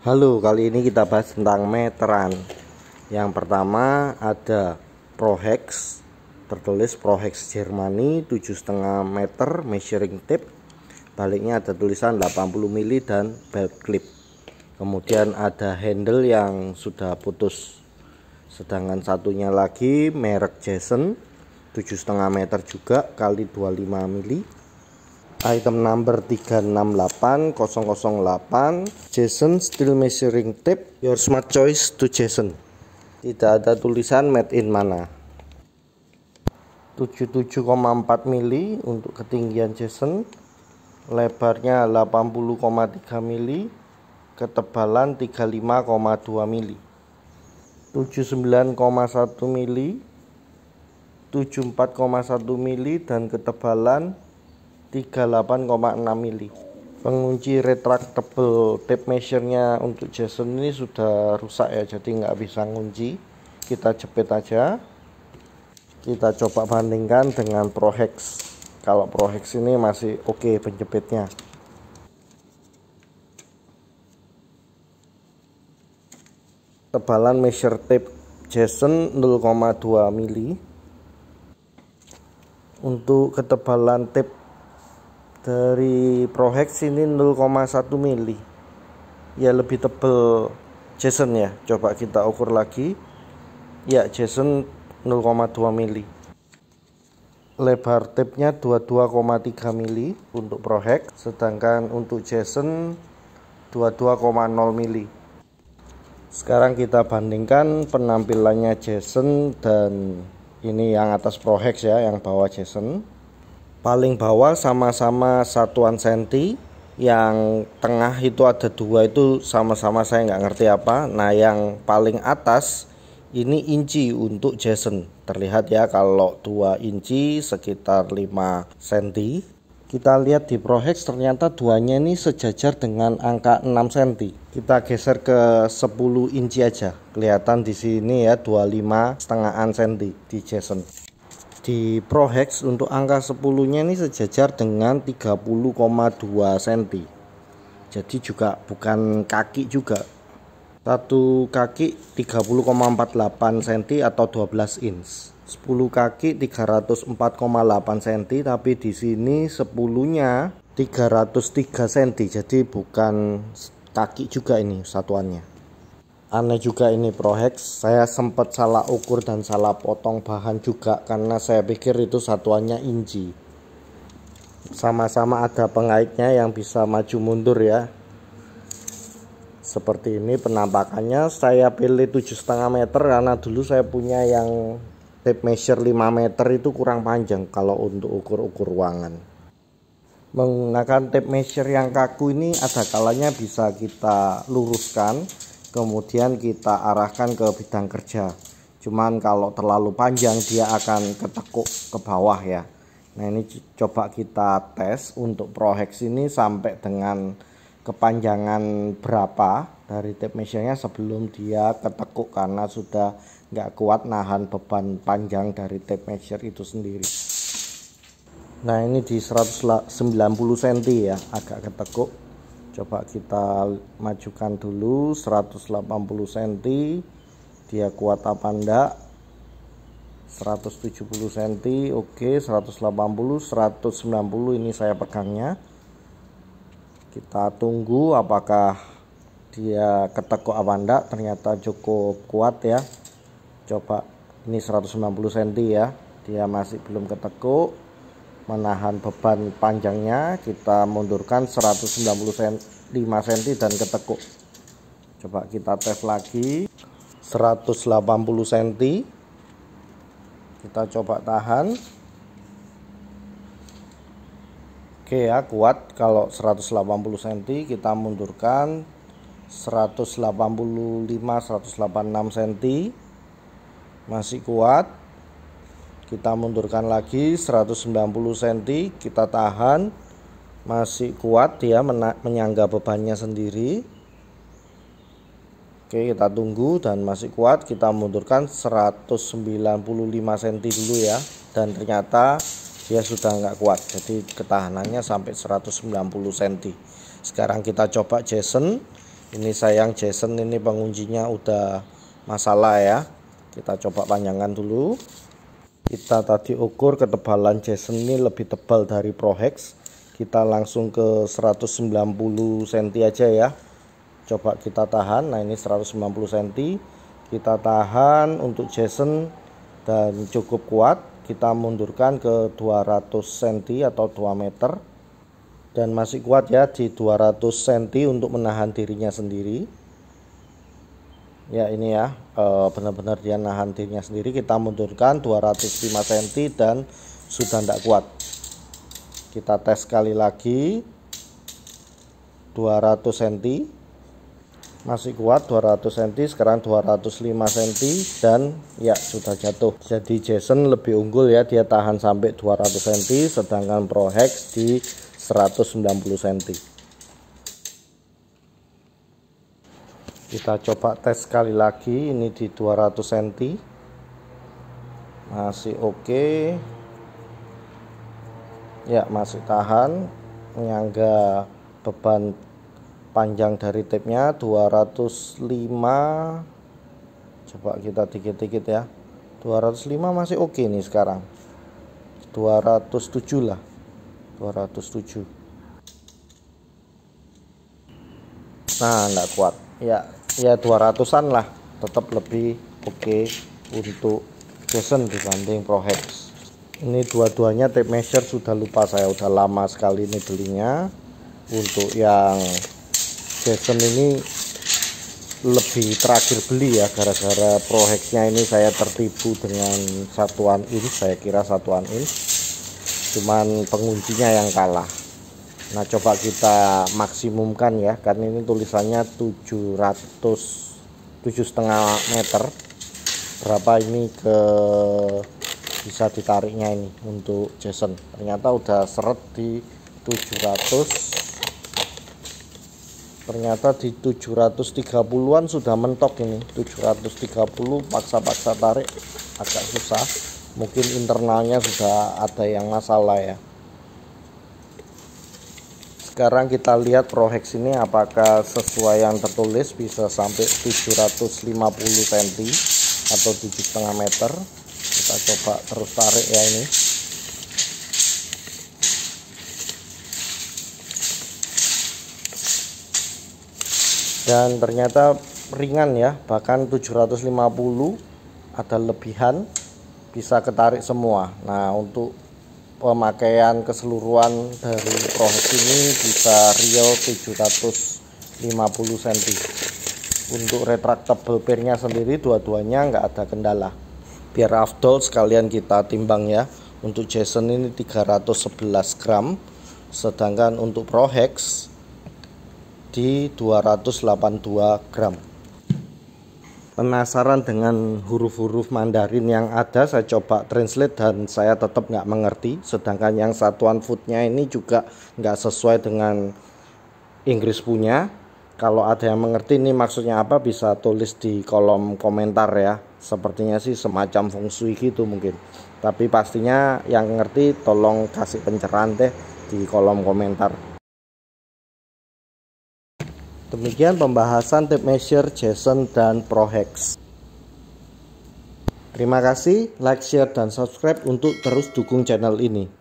Halo, kali ini kita bahas tentang meteran. Yang pertama ada Prohex, tertulis Prohex Germany 7,5 meter measuring tape. Baliknya ada tulisan 80 mili dan belt clip. Kemudian ada handle yang sudah putus. Sedangkan satunya lagi merek Jason 7,5 meter juga kali 25 mili item number 368008 Jason steel measuring tape your smart choice to Jason tidak ada tulisan made in mana 77,4 mili untuk ketinggian Jason lebarnya 80,3 mili ketebalan 35,2 mili 79,1 mili 74,1 mili dan ketebalan 38,6 mili pengunci retractable tape measure-nya untuk Jason ini sudah rusak ya jadi nggak bisa ngunci kita jepit aja kita coba bandingkan dengan Prohex kalau Prohex ini masih oke okay penjepitnya tebalan measure tape Jason 0,2 mili untuk ketebalan tape dari Prohex ini 0,1 mili ya lebih tebal Jason ya coba kita ukur lagi ya Jason 0,2 mili lebar tipnya 22,3 mili untuk Prohex sedangkan untuk Jason 22,0 mili sekarang kita bandingkan penampilannya Jason dan ini yang atas Prohex ya yang bawah Jason paling bawah sama-sama satuan senti yang tengah itu ada dua itu sama-sama saya nggak ngerti apa nah yang paling atas ini inci untuk Jason terlihat ya kalau dua inci sekitar 5 senti. kita lihat di Prohex ternyata duanya ini sejajar dengan angka 6 cm kita geser ke 10 inci aja kelihatan di sini ya 25 setengahan cm di Jason di Prohex untuk angka 10-nya ini sejajar dengan 30,2 cm. Jadi juga bukan kaki juga. Satu kaki 30,48 cm atau 12 inch. 10 kaki 304,8 cm tapi di sini 10-nya 303 cm. Jadi bukan kaki juga ini satuannya aneh juga ini prohex saya sempat salah ukur dan salah potong bahan juga karena saya pikir itu satuannya inci sama-sama ada pengaitnya yang bisa maju mundur ya seperti ini penampakannya saya pilih tujuh setengah meter karena dulu saya punya yang tape measure 5 meter itu kurang panjang kalau untuk ukur-ukur ruangan menggunakan tape measure yang kaku ini ada kalanya bisa kita luruskan kemudian kita arahkan ke bidang kerja cuman kalau terlalu panjang dia akan ketekuk ke bawah ya nah ini coba kita tes untuk prohex ini sampai dengan kepanjangan berapa dari tape measure-nya sebelum dia ketekuk karena sudah nggak kuat nahan beban panjang dari tape measure itu sendiri nah ini di 190 cm ya agak ketekuk coba kita majukan dulu 180 cm dia kuat apa enggak 170 cm oke 180 190 ini saya pegangnya kita tunggu apakah dia ketekuk apa enggak ternyata cukup kuat ya coba ini 190 cm ya dia masih belum ketekuk menahan beban panjangnya kita mundurkan 195 cm dan ketekuk coba kita tes lagi 180 cm kita coba tahan oke ya kuat kalau 180 cm kita mundurkan 185 186 cm masih kuat kita mundurkan lagi 190 cm kita tahan masih kuat dia menyangga bebannya sendiri Oke kita tunggu dan masih kuat kita mundurkan 195 cm dulu ya dan ternyata dia sudah nggak kuat jadi ketahanannya sampai 190 cm sekarang kita coba Jason ini sayang Jason ini penguncinya udah masalah ya kita coba panjangan dulu kita tadi ukur ketebalan jason ini lebih tebal dari prohex kita langsung ke 190 cm aja ya coba kita tahan nah ini 190 cm kita tahan untuk jason dan cukup kuat kita mundurkan ke 200 cm atau 2 meter dan masih kuat ya di 200 cm untuk menahan dirinya sendiri ya ini ya eh, benar-benar dia nahan timnya sendiri kita mundurkan 205 cm dan sudah tidak kuat kita tes sekali lagi 200 cm masih kuat 200 cm sekarang 205 cm dan ya sudah jatuh jadi Jason lebih unggul ya dia tahan sampai 200 cm sedangkan Prohex di 190 cm kita coba tes sekali lagi ini di 200 cm masih oke okay. ya masih tahan menyangga beban panjang dari tipnya 205 coba kita dikit-dikit ya 205 masih oke okay nih sekarang 207 lah 207 nah enggak kuat ya ya 200-an lah tetap lebih oke okay untuk Jason dibanding Prohex ini dua-duanya tape measure sudah lupa saya udah lama sekali ini belinya untuk yang Jason ini lebih terakhir beli ya gara-gara prohexnya ini saya tertipu dengan satuan ini saya kira satuan ini cuman penguncinya yang kalah Nah coba kita maksimumkan ya karena ini tulisannya 700 tujuh setengah meter berapa ini ke bisa ditariknya ini untuk Jason ternyata udah seret di 700 ternyata di 730an sudah mentok ini 730 paksa-paksa tarik agak susah mungkin internalnya sudah ada yang masalah ya sekarang kita lihat prohex ini apakah sesuai yang tertulis bisa sampai 750 cm atau 7,5 meter kita coba terus tarik ya ini dan ternyata ringan ya bahkan 750 ada lebihan bisa ketarik semua nah untuk pemakaian keseluruhan dari proses ini bisa real 750 cm untuk retractable pairnya sendiri dua-duanya nggak ada kendala biar afdol sekalian kita timbang ya untuk Jason ini 311 gram sedangkan untuk Prohex di 282 gram penasaran dengan huruf-huruf Mandarin yang ada saya coba translate dan saya tetap nggak mengerti sedangkan yang satuan footnya ini juga nggak sesuai dengan Inggris punya kalau ada yang mengerti ini maksudnya apa bisa tulis di kolom komentar ya sepertinya sih semacam feng shui gitu mungkin tapi pastinya yang ngerti tolong kasih pencerahan deh di kolom komentar Demikian pembahasan tape measure Jason dan ProHex. Terima kasih, like, share, dan subscribe untuk terus dukung channel ini.